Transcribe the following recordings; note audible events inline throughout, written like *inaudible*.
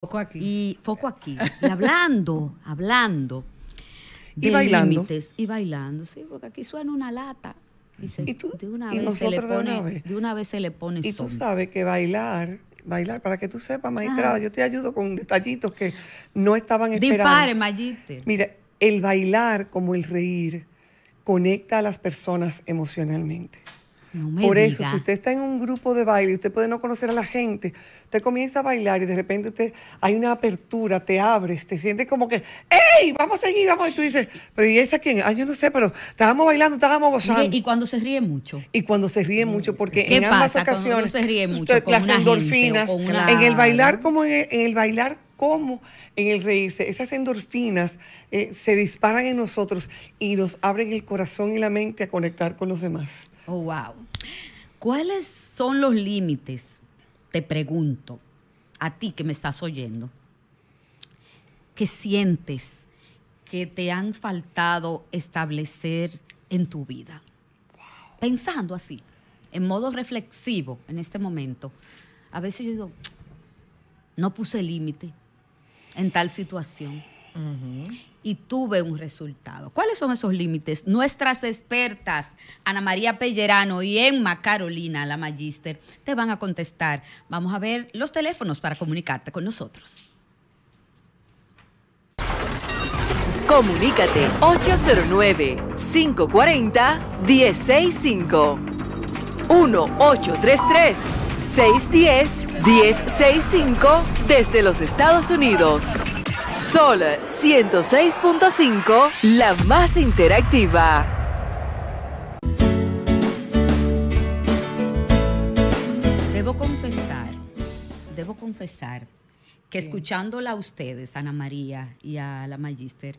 Foco aquí. Y foco aquí. Y hablando, hablando. y bailando. y bailando, sí, porque aquí suena una lata. Y, se, de una vez se le pone, de una vez. Y tú sabes que bailar, bailar, para que tú sepas, magistrada, yo te ayudo con detallitos que no estaban esperando Dispare, Mira, el bailar como el reír conecta a las personas emocionalmente. Por eso, si usted está en un grupo de baile y usted puede no conocer a la gente, usted comienza a bailar y de repente usted hay una apertura, te abres, te sientes como que, ¡Ey! Vamos a seguir, vamos. Y tú dices, ¿pero y esa quién? ay, ah, yo no sé, pero estábamos bailando, estábamos gozando. Y, cuando se ríe mucho. Y cuando se ríe mucho, porque en ambas ocasiones. Se ríe mucho, las endorfinas. En el bailar, como en el, bailar como en el reírse esas endorfinas eh, se disparan en nosotros y nos abren el corazón y la mente a conectar con los demás. Oh, wow. ¿Cuáles son los límites? Te pregunto, a ti que me estás oyendo, que sientes que te han faltado establecer en tu vida. Pensando así, en modo reflexivo en este momento, a veces yo digo, no puse límite en tal situación y tuve un resultado. ¿Cuáles son esos límites? Nuestras expertas, Ana María Pellerano y Emma Carolina, la Magister te van a contestar. Vamos a ver los teléfonos para comunicarte con nosotros. Comunícate 809-540-1065. 1-833-610-1065 desde los Estados Unidos. Sol 106.5, la más interactiva. Debo confesar, debo confesar que escuchándola a ustedes, Ana María y a la Magister,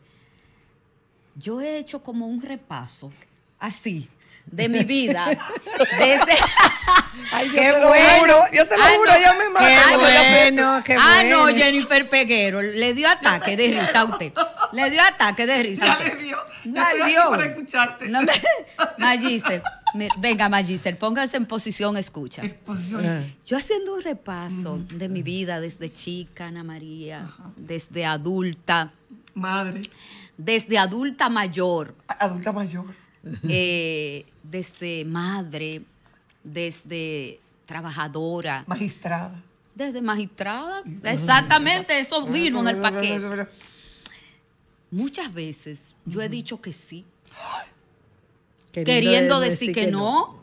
yo he hecho como un repaso así de mi vida. *laughs* Desde... *laughs* yo qué te bueno. yo te lo juro, yo me mato. ah, no, Jennifer Peguero, le dio ataque de risa a usted. Le dio ataque de risa. Ya le dio. Ya le dio. Para escucharte. No me... Magister, venga, Magister, póngase en posición escucha. Eh. Yo haciendo un repaso de mi vida desde chica, Ana María, desde adulta. Madre. Desde adulta mayor. Adulta mayor *laughs* Eh, desde madre, desde trabajadora. Magistrada. Desde magistrada. Exactamente, eso vino en el paquete. Muchas veces yo he dicho que sí, queriendo, decir, que, no.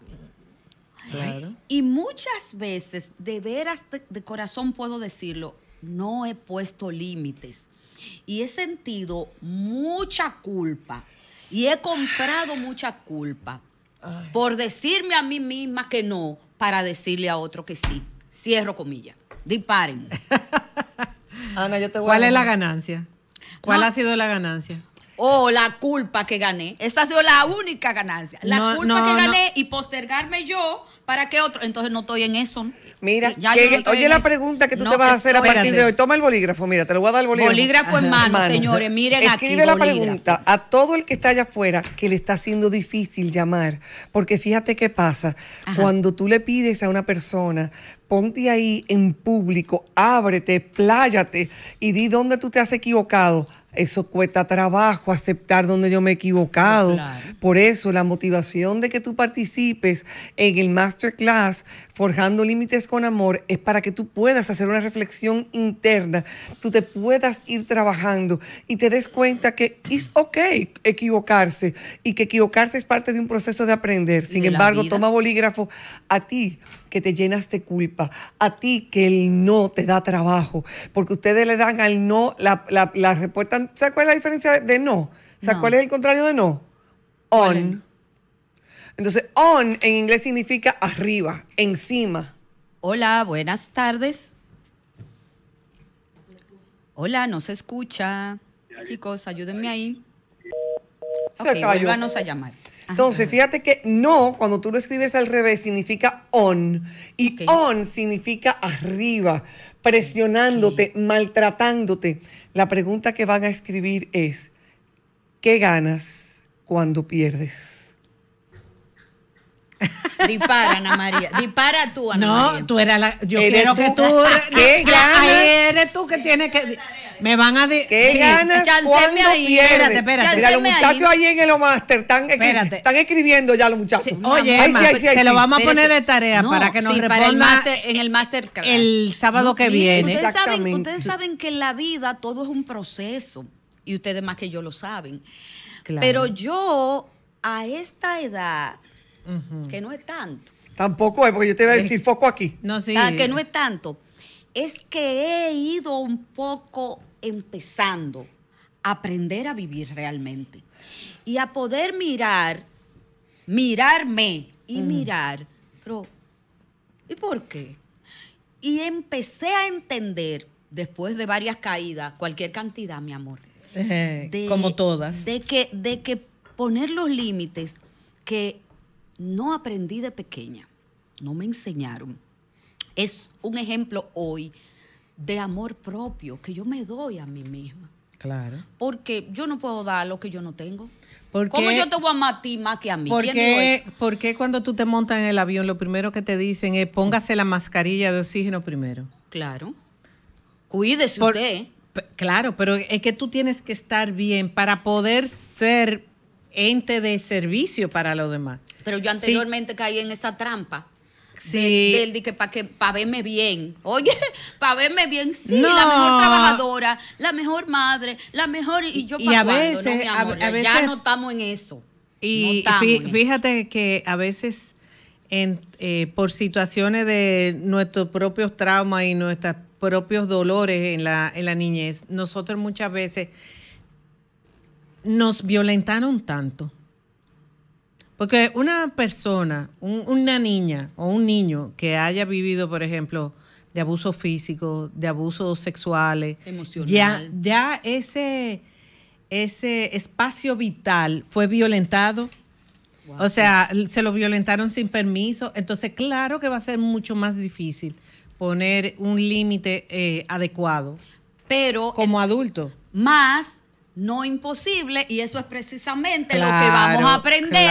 Y muchas veces, de veras, de corazón puedo decirlo, no he puesto límites. Y he sentido mucha culpa y he comprado mucha culpa por decirme a mí misma que no para decirle a otro que sí. Cierro comillas. Disparen. *laughs* Ana, yo te ¿Cuál es la ganancia? ¿Cuál ha sido la ganancia? Oh, la culpa que gané. Esa ha sido la única ganancia. La culpa que gané y postergarme yo para que otro. Entonces no estoy en eso. Mira, oye la pregunta que tú te vas a hacer a partir de hoy. Toma el bolígrafo, mira, te lo voy a dar el bolígrafo. Bolígrafo en mano, señores, miren aquí. la pregunta a todo el que está allá afuera que le está haciendo difícil llamar. Porque fíjate qué pasa. Cuando tú le pides a una persona, ponte ahí en público, ábrete, pláyate y di dónde tú te has equivocado eso cuesta trabajo, aceptar donde yo me he equivocado. Por eso la motivación de que tú participes en el masterclass Forjando Límites con Amor es para que tú puedas hacer una reflexión interna, tú te puedas ir trabajando y te des cuenta que es ok equivocarse y que equivocarse es parte de un proceso de aprender. Sin embargo, toma bolígrafo a ti que te llenas de culpa, a ti que el no te da trabajo, porque ustedes le dan al no la, la, la respuesta cuál es la diferencia de no? ¿Sabes cuál es el contrario de no? On. Entonces, on en inglés significa arriba, encima. Hola, buenas tardes. Hola, no se escucha. Chicos, ayúdenme ahí. Se ok, a llamar. Entonces, fíjate que no, cuando tú lo escribes al revés, significa on. Y on significa arriba, presionándote, maltratándote. La pregunta que van a escribir es, ¿qué ganas cuando pierdes? *laughs* Dispara, Ana María. Dispara tú, Ana María. No, tú eras la. Yo quiero que tú. ¿Qué *laughs* ganas? Eres tú que tienes que. Me van a decir. ¿Qué ganas cuando ahí. Espérate, espérate. Mira, los muchachos ahí. en el Omaster están, escribiendo ya los muchachos. Oye, se lo vamos a poner de tarea para que nos responda el en el Masterclass. El sábado que viene. Ustedes saben, que en la vida todo es un proceso. Y ustedes más que yo lo saben. Pero yo, a esta edad, que no es tanto. Tampoco es, porque yo te iba a decir foco aquí. No, sí. Ah, que no es tanto es que he ido un poco empezando a aprender a vivir realmente y a poder mirar, mirarme y mirar, pero ¿y por qué? Y empecé a entender, después de varias caídas, cualquier cantidad, mi amor. como todas. De que, de que poner los límites que no aprendí de pequeña, no me enseñaron es un ejemplo hoy de amor propio que yo me doy a mí misma. Claro. Porque yo no puedo dar lo que yo no tengo. Porque, ¿Cómo yo te voy a amar ti más que a mí? Porque, porque cuando tú te montas en el avión, lo primero que te dicen es póngase la mascarilla de oxígeno primero? Claro. Cuídese Por, usted. Claro, pero es que tú tienes que estar bien para poder ser ente de servicio para los demás. Pero yo anteriormente caí en esa trampa sí. él dice que para que para verme bien. Oye, *laughs* para verme bien, sí, la mejor trabajadora, la mejor madre, la mejor y yo para cuando, a, veces, ya no estamos en eso. Y fíjate que a veces en, eh, por situaciones de nuestros propios traumas y nuestros propios dolores en la, en la niñez, nosotros muchas veces nos violentaron tanto porque una persona, una niña o un niño que haya vivido, por ejemplo, de abuso físico, de abusos sexuales, Emocional. ya, ese, ese espacio vital fue violentado. O sea, se lo violentaron sin permiso. Entonces, claro que va a ser mucho más difícil poner un límite eh, adecuado. Pero. Como adulto. Más no imposible y eso es precisamente lo que vamos a aprender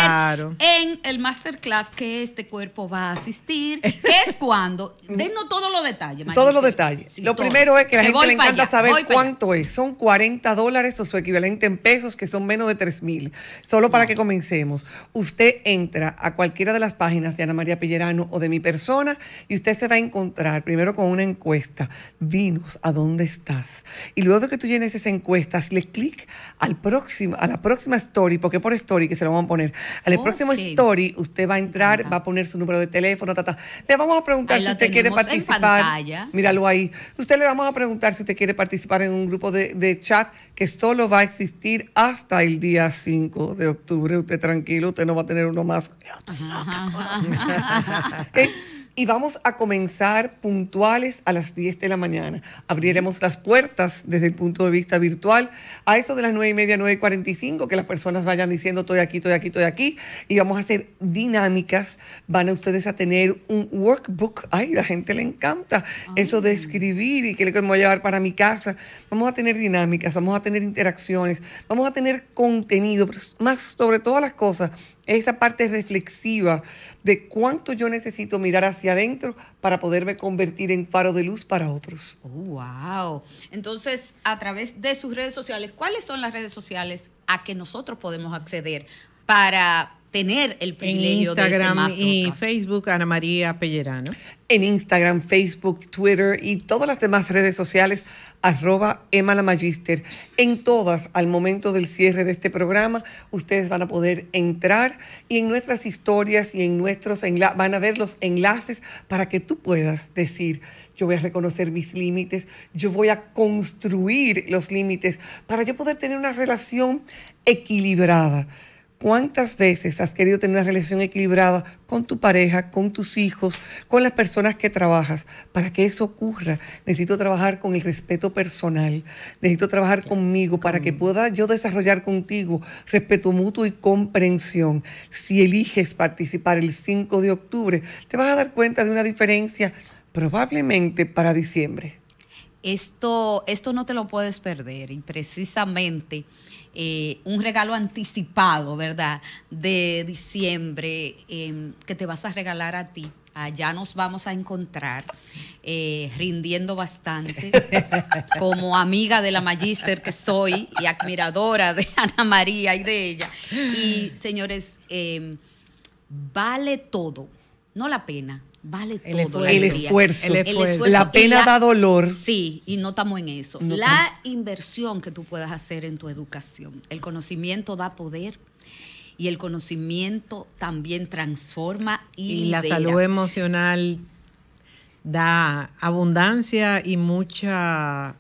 en el masterclass que este cuerpo va a asistir, es *laughs* cuando, denos todos los detalles. Todos los detalles. lo primero es que a la gente le encanta saber cuánto es. Son 40 dólares o su equivalente en pesos, que son menos de 3 mil. Solo para que comencemos. Usted entra a cualquiera de las páginas de Ana María Pellerano o de mi persona y usted se va a encontrar primero con una encuesta. Dinos a dónde estás. Y luego de que tú llenes esa encuesta, le clic al próximo, a la próxima story, porque por story que se lo vamos a poner. Al próximo story usted va a entrar, va a poner su número de teléfono, le vamos a preguntar si usted quiere participar. Míralo ahí. Usted le vamos a preguntar si usted quiere participar en un grupo de, chat que solo va a existir hasta el día 5 de octubre. Usted tranquilo, usted no va a tener uno más. *laughs* y vamos a comenzar puntuales a las 10 de la mañana. Abriremos las puertas desde el punto de vista virtual a eso de las 9 y media, 9 y 45, que las personas vayan diciendo estoy aquí, estoy aquí, estoy aquí. Y vamos a hacer dinámicas. Van a ustedes a tener un workbook. Ay, la gente le encanta eso de escribir y que le voy a llevar para mi casa. Vamos a tener dinámicas, vamos a tener interacciones, vamos a tener contenido, más sobre todas las cosas, esa parte reflexiva de cuánto yo necesito mirar hacia adentro para poderme convertir en faro de luz para otros. Oh, ¡Wow! Entonces, a través de sus redes sociales, ¿cuáles son las redes sociales a que nosotros podemos acceder para tener el privilegio en este Instagram y Facebook Ana María Pellerano. En Instagram, Facebook, Twitter y todas las demás redes sociales arroba Emma la Magister. En todas, al momento del cierre de este programa, ustedes van a poder entrar y en nuestras historias y en nuestros van a ver los enlaces para que tú puedas decir, yo voy a reconocer mis límites, yo voy a construir los límites para yo poder tener una relación equilibrada. ¿Cuántas veces has querido tener una relación equilibrada con tu pareja, con tus hijos, con las personas que trabajas? Para que eso ocurra, necesito trabajar con el respeto personal, necesito trabajar conmigo para que pueda yo desarrollar contigo respeto mutuo y comprensión. Si eliges participar el 5 de octubre, te vas a dar cuenta de una diferencia probablemente para diciembre. Esto, esto no te lo puedes perder y precisamente eh, un regalo anticipado, ¿verdad? De diciembre em, que te vas a regalar a ti. Allá nos vamos a encontrar eh, rindiendo bastante *laughs* como amiga de la magíster que soy y admiradora de Ana María y de ella. Y señores, em, vale todo, no la pena, vale todo. El esfuerzo, La pena da dolor. Sí, y no estamos en eso. la inversión que tú puedas hacer en tu educación. El conocimiento da poder. Y el conocimiento también transforma y, y la salud emocional da abundancia y mucha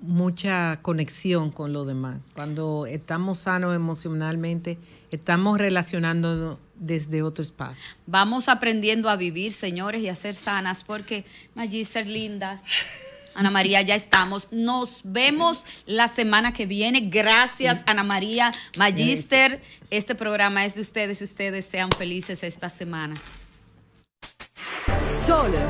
mucha conexión con lo demás. Cuando estamos sanos emocionalmente, estamos relacionándonos desde otro espacio. Vamos aprendiendo a vivir, señores, y a ser sanas, porque Magister lindas. Ana María, ya estamos. Nos vemos la semana que viene. Gracias, Ana María, Magister. Este programa es de ustedes y ustedes sean felices esta semana. Solo.